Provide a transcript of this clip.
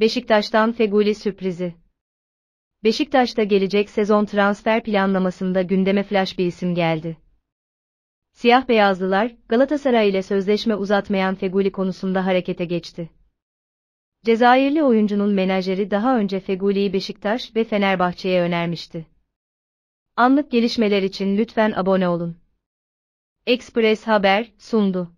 Beşiktaş'tan Feguli sürprizi. Beşiktaş'ta gelecek sezon transfer planlamasında gündeme flash bir isim geldi. Siyah beyazlılar Galatasaray ile sözleşme uzatmayan Feguli konusunda harekete geçti. Cezayirli oyuncunun menajeri daha önce Feguli'yi Beşiktaş ve Fenerbahçe'ye önermişti. Anlık gelişmeler için lütfen abone olun. Express Haber sundu.